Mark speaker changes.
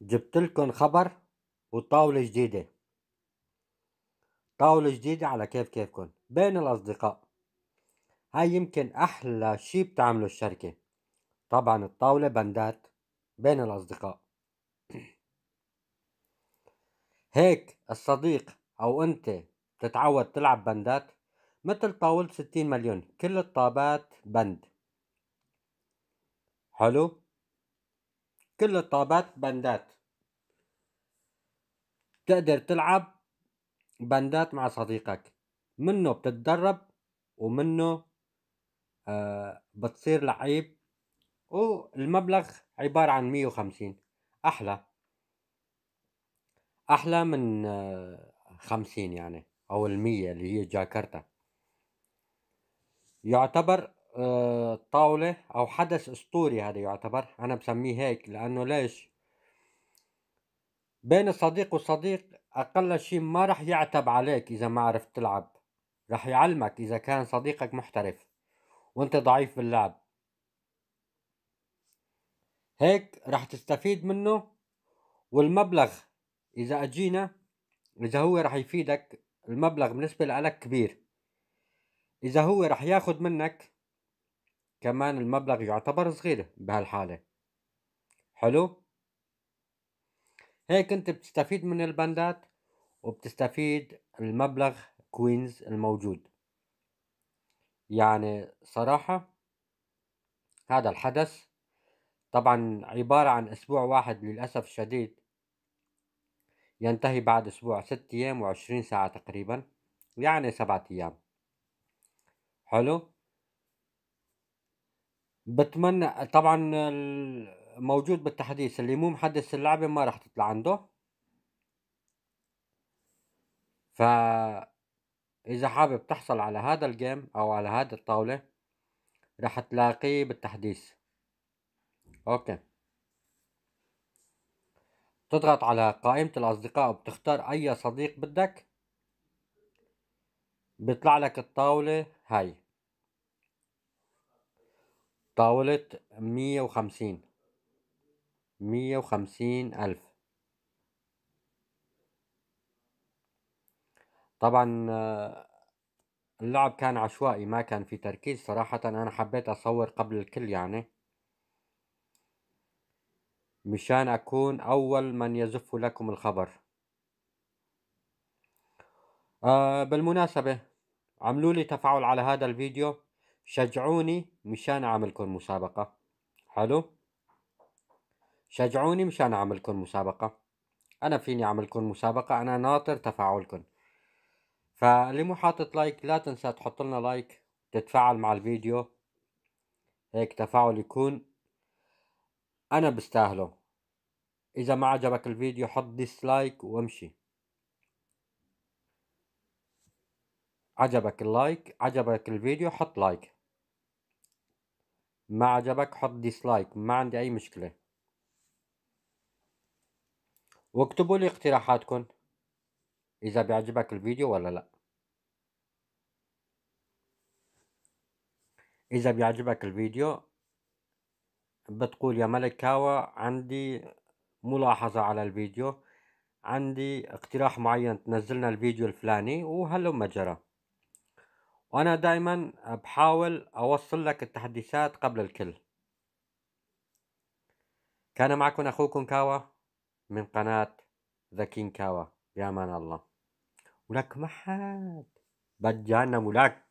Speaker 1: جبتلكن خبر وطاولة جديدة طاولة جديدة على كيف كيفكن بين الأصدقاء هاي يمكن أحلى شي بتعمله الشركة طبعا الطاولة بندات بين الأصدقاء هيك الصديق أو أنت بتتعود تلعب بندات مثل طاولة ستين مليون كل الطابات بند حلو كل الطابات بندات تقدر تلعب بندات مع صديقك منه بتتدرب ومنه آه بتصير لعيب والمبلغ عبارة عن مية وخمسين أحلى أحلى من آه يعني أو المية اللي هي جاكرتا يعتبر آه، طاولة أو حدث أسطوري هذا يعتبر أنا بسميه هيك لأنه ليش بين الصديق والصديق أقل شيء ما رح يعتب عليك إذا ما عرفت تلعب رح يعلمك إذا كان صديقك محترف وأنت ضعيف باللعب هيك رح تستفيد منه والمبلغ إذا أجينا إذا هو رح يفيدك المبلغ بالنسبة لك كبير إذا هو رح ياخد منك كمان المبلغ يعتبر صغير بهالحالة حلو هيك انت بتستفيد من البندات وبتستفيد المبلغ كوينز الموجود يعني صراحة هذا الحدث طبعا عبارة عن أسبوع واحد للأسف الشديد ينتهي بعد أسبوع ست أيام وعشرين ساعة تقريبا يعني سبعة أيام حلو بتمنى طبعا موجود بالتحديث اللي مو محدث اللعبة ما راح تطلع عنده ف إذا حابب تحصل على هذا الجيم أو على هذا الطاولة راح تلاقيه بالتحديث أوكي تضغط على قائمة الأصدقاء وبتختار أي صديق بدك بيطلع لك الطاولة هاي طاولة مية وخمسين مية وخمسين ألف طبعا اللعب كان عشوائي ما كان في تركيز صراحة أنا حبيت أصور قبل الكل يعني مشان أكون أول من يزف لكم الخبر آه بالمناسبة عملوا لي تفاعل على هذا الفيديو شجعوني مشان اعمل لكم مسابقه حلو شجعوني مشان اعمل لكم مسابقه انا فيني اعمل لكم مسابقه انا ناطر تفاعلكم فاللي مو حاطط لايك لا تنسى تحط لنا لايك تتفاعل مع الفيديو هيك تفاعل يكون انا بستاهله اذا ما عجبك الفيديو حط ديسلايك وامشي عجبك اللايك عجبك الفيديو حط لايك ما عجبك حط ديسلايك ما عندي أي مشكلة واكتبوا لي اقتراحاتكم إذا بيعجبك الفيديو ولا لأ إذا بيعجبك الفيديو بتقول يا ملك كاوا عندي ملاحظة على الفيديو عندي اقتراح معين تنزلنا الفيديو الفلاني وهلو جرى وانا دايما بحاول اوصل لك التحديثات قبل الكل كان معكم اخوكم كاوا من قناة ذا كين كاوا بامان الله ولك محد بجانا ولك